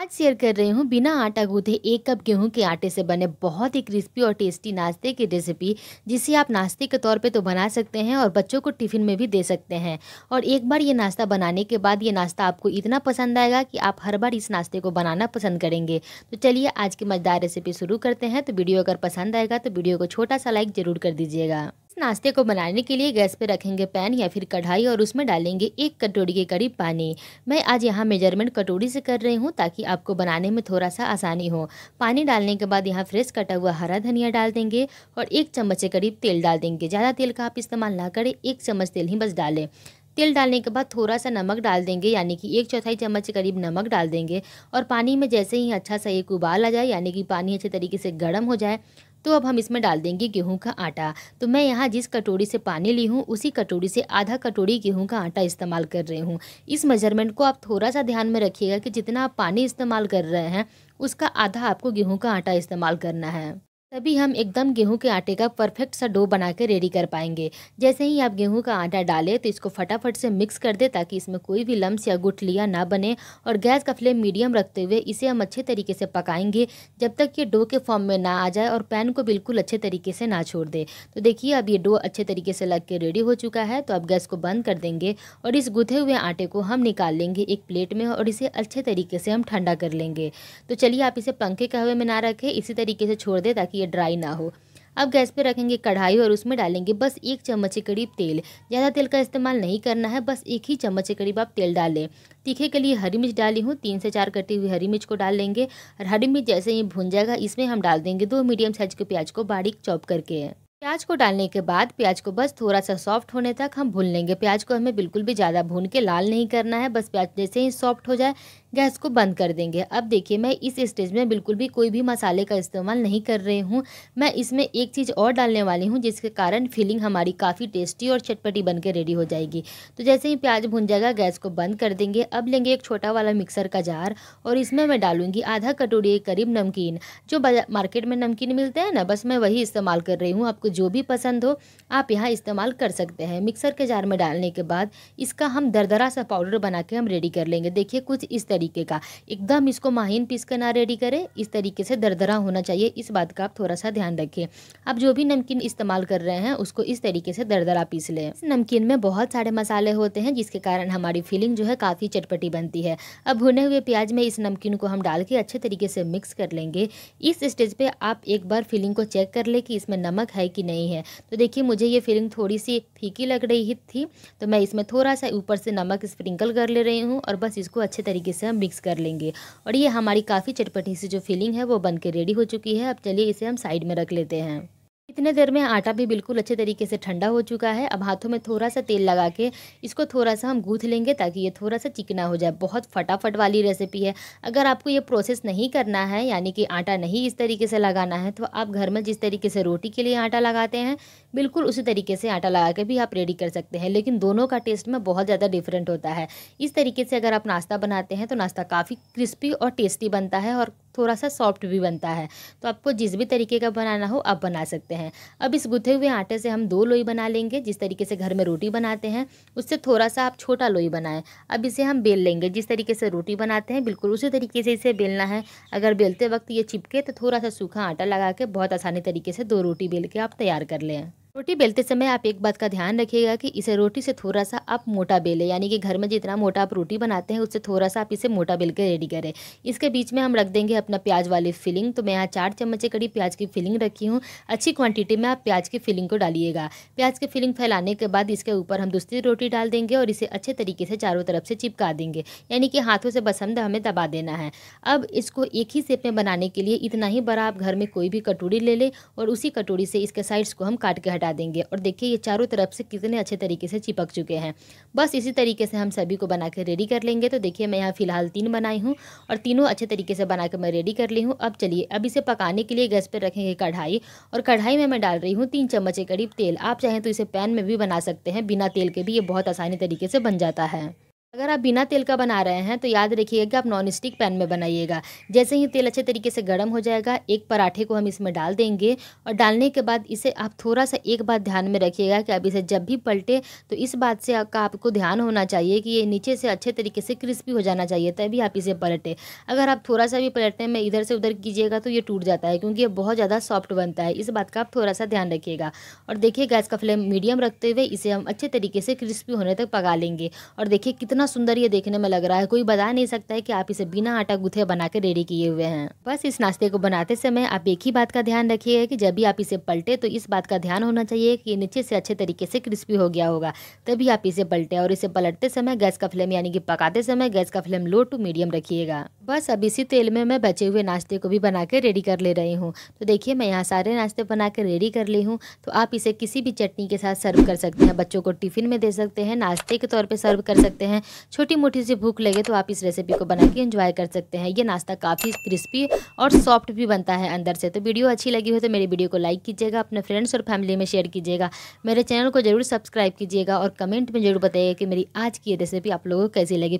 आज शेयर कर रही हूँ बिना आटा गूंथे एक कप गेहूं के आटे से बने बहुत ही क्रिस्पी और टेस्टी नाश्ते की रेसिपी जिसे आप नाश्ते के तौर पे तो बना सकते हैं और बच्चों को टिफ़िन में भी दे सकते हैं और एक बार ये नाश्ता बनाने के बाद ये नाश्ता आपको इतना पसंद आएगा कि आप हर बार इस नाश्ते को बनाना पसंद करेंगे तो चलिए आज की मज़ेदार रेसिपी शुरू करते हैं तो वीडियो अगर पसंद आएगा तो वीडियो को छोटा सा लाइक ज़रूर कर दीजिएगा नाश्ते को बनाने के लिए गैस पर रखेंगे पैन या फिर कढ़ाई और उसमें डालेंगे एक कटोरी के करीब पानी मैं आज यहाँ मेजरमेंट कटोरी से कर रही हूँ ताकि आपको बनाने में थोड़ा सा आसानी हो पानी डालने के बाद यहाँ फ्रेश कटा हुआ हरा धनिया डाल देंगे और एक चम्मच के करीब तेल डाल देंगे ज़्यादा तेल का आप इस्तेमाल ना करें एक चम्मच तेल ही बस डालें तेल डालने के बाद थोड़ा सा नमक डाल देंगे यानी कि एक चौथाई चम्मच के करीब नमक डाल देंगे और पानी में जैसे ही अच्छा सा एक उबाल आ जाए यानी कि पानी अच्छे तरीके से गर्म हो जाए तो अब हम इसमें डाल देंगे गेहूं का आटा तो मैं यहाँ जिस कटोरी से पानी ली हूँ उसी कटोरी से आधा कटोरी गेहूं का आटा इस्तेमाल कर रही हूँ इस मेजरमेंट को आप थोड़ा सा ध्यान में रखिएगा कि जितना आप पानी इस्तेमाल कर रहे हैं उसका आधा आपको गेहूँ का आटा इस्तेमाल करना है तभी हम एकदम गेहूं के आटे का परफेक्ट सा डो बना के रेडी कर पाएंगे जैसे ही आप गेहूं का आटा डालें तो इसको फटाफट से मिक्स कर दें ताकि इसमें कोई भी लम्स या गुठलियाँ ना बने और गैस का फ्लेम मीडियम रखते हुए इसे हम अच्छे तरीके से पकाएंगे जब तक ये डो के फॉर्म में ना आ जाए और पैन को बिल्कुल अच्छे तरीके से ना छोड़ दे तो देखिए अब ये डो अच्छे तरीके से लग के रेडी हो चुका है तो आप गैस को बंद कर देंगे और इस गुथे हुए आटे को हम निकाल लेंगे एक प्लेट में और इसे अच्छे तरीके से हम ठंडा कर लेंगे तो चलिए आप इसे पंखे के हवे में ना रखें इसी तरीके से छोड़ दें ताकि ये ड्राई ना हो अब गैस पे रखेंगे कढ़ाई और उसमें डालेंगे बस एक चम्मच के करीब तेल ज़्यादा तेल का इस्तेमाल नहीं करना है बस एक ही चम्मच के करीब आप तेल डालें तीखे के लिए हरी मिर्च डाली हूँ तीन से चार कटी हुई हरी मिर्च को डाल लेंगे और हरी मिर्च जैसे ही भुन जाएगा इसमें हम डाल देंगे दो मीडियम साइज के प्याज को बारीक चॉप करके प्याज को डालने के बाद प्याज को बस थोड़ा सा सॉफ्ट होने तक हम भून लेंगे प्याज को हमें बिल्कुल भी ज़्यादा भून के लाल नहीं करना है बस प्याज जैसे ही सॉफ्ट हो जाए गैस को बंद कर देंगे अब देखिए मैं इस स्टेज में बिल्कुल भी कोई भी मसाले का इस्तेमाल नहीं कर रही हूँ मैं इसमें एक चीज़ और डालने वाली हूँ जिसके कारण फिलिंग हमारी काफ़ी टेस्टी और चटपटी बन रेडी हो जाएगी तो जैसे ही प्याज भुन जाएगा गैस को बंद कर देंगे अब लेंगे एक छोटा वाला मिक्सर का जार और इसमें मैं डालूंगी आधा कटोरी के करीब नमकीन जो मार्केट में नमकीन मिलते हैं ना बस मैं वही इस्तेमाल कर रही हूँ आपको जो भी पसंद हो आप यहाँ इस्तेमाल कर सकते हैं मिक्सर के जार में डालने के बाद इसका हम दरदरा सा पाउडर बना के हम रेडी कर लेंगे देखिए कुछ इस तरह तरीके का एकदम इसको माहिन पीस कर ना रेडी करें इस तरीके से दरदरा होना चाहिए इस बात का आप थोड़ा सा ध्यान रखें आप जो भी नमकीन इस्तेमाल कर रहे हैं उसको इस तरीके से दरदरा पीस लें नमकीन में बहुत सारे मसाले होते हैं जिसके कारण हमारी फीलिंग जो है काफ़ी चटपटी बनती है अब भुने हुए प्याज में इस नमकीन को हम डाल के अच्छे तरीके से मिक्स कर लेंगे इस स्टेज पर आप एक बार फीलिंग को चेक कर ले कि इसमें नमक है कि नहीं है तो देखिए मुझे ये फीलिंग थोड़ी सी फीकी लग रही थी तो मैं इसमें थोड़ा सा ऊपर से नमक स्प्रिंकल कर ले रही हूँ और बस इसको अच्छे तरीके से हम मिक्स कर लेंगे और ये हमारी काफ़ी चटपटी सी जो फीलिंग है वो बन के रेडी हो चुकी है अब चलिए इसे हम साइड में रख लेते हैं इतने देर में आटा भी बिल्कुल अच्छे तरीके से ठंडा हो चुका है अब हाथों में थोड़ा सा तेल लगा के इसको थोड़ा सा हम गूँथ लेंगे ताकि ये थोड़ा सा चिकना हो जाए बहुत फटाफट वाली रेसिपी है अगर आपको ये प्रोसेस नहीं करना है यानी कि आटा नहीं इस तरीके से लगाना है तो आप घर में जिस तरीके से रोटी के लिए आटा लगाते हैं बिल्कुल उसी तरीके से आटा लगा के भी आप रेडी कर सकते हैं लेकिन दोनों का टेस्ट में बहुत ज़्यादा डिफरेंट होता है इस तरीके से अगर आप नाश्ता बनाते हैं तो नाश्ता काफ़ी क्रिस्पी और टेस्टी बनता है और थोड़ा सा सॉफ्ट भी बनता है तो आपको जिस भी तरीके का बनाना हो आप बना सकते हैं अब इस गुथे हुए आटे से हम दो लोई बना लेंगे जिस तरीके से घर में रोटी बनाते हैं उससे थोड़ा सा आप छोटा लोई बनाएं अब इसे हम बेल लेंगे जिस तरीके से रोटी बनाते हैं बिल्कुल उसी तरीके से इसे बेलना है अगर बेलते वक्त ये चिपके तो थोड़ा सा सूखा आटा लगा के बहुत आसानी तरीके से दो रोटी बेल के आप तैयार कर लें रोटी बेलते समय आप एक बात का ध्यान रखिएगा कि इसे रोटी से थोड़ा सा आप मोटा बेलें यानी कि घर में जितना मोटा आप रोटी बनाते हैं उससे थोड़ा सा आप इसे मोटा बेल के रेडी करें इसके बीच में हम रख देंगे अपना प्याज वाली फिलिंग तो मैं यहाँ चार चम्मच कड़ी प्याज की फिलिंग रखी हूँ अच्छी क्वांटिटी में आप प्याज की फिलिंग को डालिएगा प्याज की फिलिंग फैलाने के बाद इसके ऊपर हम दूसरी रोटी डाल देंगे और इसे अच्छे तरीके से चारों तरफ से चिपका देंगे यानी कि हाथों से बसंद हमें दबा देना है अब इसको एक ही सेप में बनाने के लिए इतना ही बड़ा आप घर में कोई भी कटोरी ले लें और उसी कटोरी से इसके साइड्स को हम काट के हटा देंगे और देखिए ये चारों तरफ से कितने अच्छे तरीके से चिपक चुके हैं बस इसी तरीके से हम सभी को बना कर रेडी कर लेंगे तो देखिए मैं यहाँ फ़िलहाल तीन बनाई हूँ और तीनों अच्छे तरीके से बना मैं रेडी कर ली हूँ अब चलिए अब इसे पकाने के लिए गैस पर रखेंगे कढ़ाई और कढ़ाई में मैं डाल रही हूँ तीन चम्मच के करीब तेल आप चाहें तो इसे पैन में भी बना सकते हैं बिना तेल के भी ये बहुत आसानी तरीके से बन जाता है अगर आप बिना तेल का बना रहे हैं तो याद रखिएगा आप नॉन स्टिक पैन में बनाइएगा जैसे ही तेल अच्छे तरीके से गर्म हो जाएगा एक पराठे को हम इसमें डाल देंगे और डालने के बाद इसे आप थोड़ा सा एक बात ध्यान में रखिएगा कि आप इसे जब भी पलटे तो इस बात से आपका आपको ध्यान होना चाहिए कि ये नीचे से अच्छे तरीके से क्रिस्पी हो जाना चाहिए तभी आप इसे पलटें अगर आप थोड़ा सा भी पलटने में इधर से उधर कीजिएगा तो ये टूट जाता है क्योंकि ये बहुत ज़्यादा सॉफ्ट बनता है इस बात का आप थोड़ा सा ध्यान रखिएगा और देखिए गैस का फ्लेम मीडियम रखते हुए इसे हम अच्छे तरीके से क्रिस्पी होने तक पका लेंगे और देखिए कितना इतना सुंदर ये देखने में लग रहा है कोई बता नहीं सकता है कि आप इसे बिना आटा गुथे बना के रेडी किए हुए हैं बस इस नाश्ते को बनाते समय आप एक ही बात का ध्यान रखिए कि जब भी आप इसे पलटे तो इस बात का ध्यान होना चाहिए कि नीचे से अच्छे तरीके से क्रिस्पी हो गया होगा तभी आप इसे पलटे और इसे पलटते समय गैस का फ्लेम यानी कि पकाते समय गैस का फ्लेम लो टू मीडियम रखिएगा बस अब इसी तेल में मैं बचे हुए नाश्ते को भी बना के रेडी कर ले रही हूँ तो देखिए मैं यहाँ सारे नाश्ते बना के रेडी कर ली हूँ तो आप इसे किसी भी चटनी के साथ सर्व कर सकते हैं बच्चों को टिफ़िन में दे सकते हैं नाश्ते के तौर पर सर्व कर सकते हैं छोटी मोटी सी भूख लगे तो आप इस रेसिपी को बना के इन्जॉय कर सकते हैं ये नाश्ता काफ़ी क्रिस्पी और सॉफ्ट भी बनता है अंदर से तो वीडियो अच्छी लगी हो तो मेरी वीडियो को लाइक कीजिएगा अपने फ्रेंड्स और फैमिली में शेयर कीजिएगा मेरे चैनल को जरूर सब्सक्राइब कीजिएगा और कमेंट में जरूर बताइएगा कि मेरी आज की ये रेसिपी आप लोगों को कैसी लगी